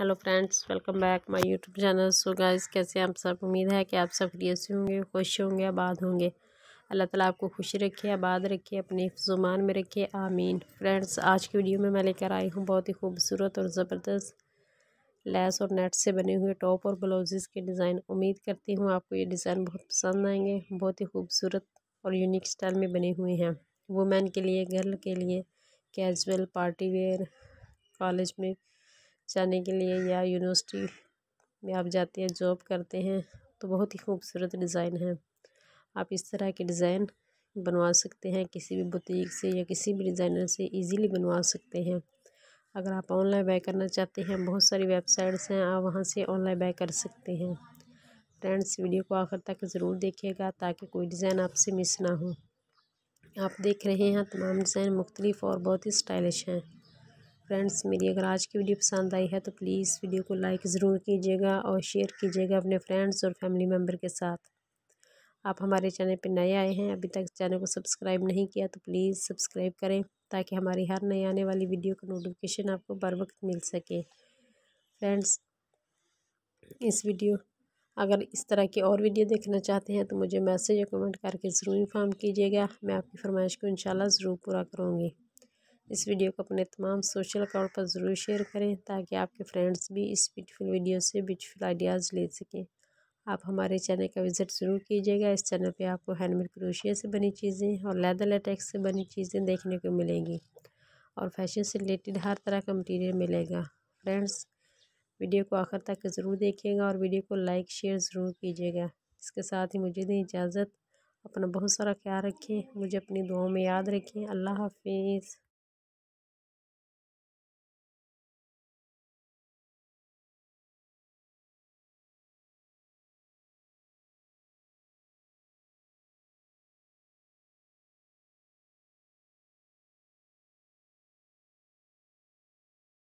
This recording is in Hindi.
hello friends welcome back my YouTube channel so guys कैसे आप सब उम्मीद है कि आप सब फ्री से होंगे खुश होंगे आबाद होंगे अल्लाह ताला आपको खुश रखे आबाद रखे अपने जुमान में रखे आमीन फ्रेंड्स आज की वीडियो में मैं लेकर आई हूँ बहुत ही खूबसूरत और ज़बरदस्त लेस और नेट से बने हुए टॉप और ब्लाउजेज़ के डिज़ाइन उम्मीद करती हूँ आपको ये डिज़ाइन बहुत पसंद आएंगे बहुत ही खूबसूरत और यूनिक स्टाइल में बने हुए हैं वुमेन के लिए गर्ल के लिए कैजुअल पार्टी वेयर कॉलेज में जाने के लिए या यूनिवर्सिटी में आप जाते हैं जॉब करते हैं तो बहुत ही खूबसूरत डिज़ाइन है आप इस तरह के डिज़ाइन बनवा सकते हैं किसी भी बुटीक से या किसी भी डिज़ाइनर से इजीली बनवा सकते हैं अगर आप ऑनलाइन बाय करना चाहते हैं बहुत सारी वेबसाइट्स हैं आप वहाँ से ऑनलाइन बाय कर सकते हैं फ्रेंड्स वीडियो को आखिर तक ज़रूर देखिएगा ताकि कोई डिज़ाइन आपसे मिस ना हो आप देख रहे हैं तमाम डिज़ाइन मुख्तलिफ और बहुत ही स्टाइलिश हैं फ्रेंड्स मेरी अगर आज की वीडियो पसंद आई है तो प्लीज़ वीडियो को लाइक ज़रूर कीजिएगा और शेयर कीजिएगा अपने फ्रेंड्स और फैमिली मेम्बर के साथ आप हमारे चैनल पर नए आए हैं अभी तक चैनल को सब्सक्राइब नहीं किया तो प्लीज़ सब्सक्राइब करें ताकि हमारी हर नई आने वाली वीडियो का नोटिफिकेशन आपको बर वक्त मिल सके फ्रेंड्स इस वीडियो अगर इस तरह की और वीडियो देखना चाहते हैं तो मुझे मैसेज या कमेंट करके ज़रूर इन्फॉर्म कीजिएगा मैं आपकी फरमाइश को इंशाल्लाह ज़रूर पूरा करूँगी इस वीडियो को अपने तमाम सोशल अकाउंट पर ज़रूर शेयर करें ताकि आपके फ्रेंड्स भी इस ब्यूटीफुल वीडियो से ब्यूटीफुल आइडियाज़ ले सकें आप हमारे चैनल का विज़िट ज़रूर कीजिएगा इस चैनल पे आपको हैंडमेड क्रोशिया से बनी चीज़ें और लेदर लेटेक्स से बनी चीज़ें देखने को मिलेंगी और फैशन से रिलेटेड हर तरह का मटेरियल मिलेगा फ्रेंड्स वीडियो को आखिर तक ज़रूर देखिएगा और वीडियो को लाइक शेयर ज़रूर कीजिएगा इसके साथ ही मुझे दें इजाज़त अपना बहुत सारा ख्याल रखें मुझे अपनी दुआओं में याद रखें अल्लाह हाफिज़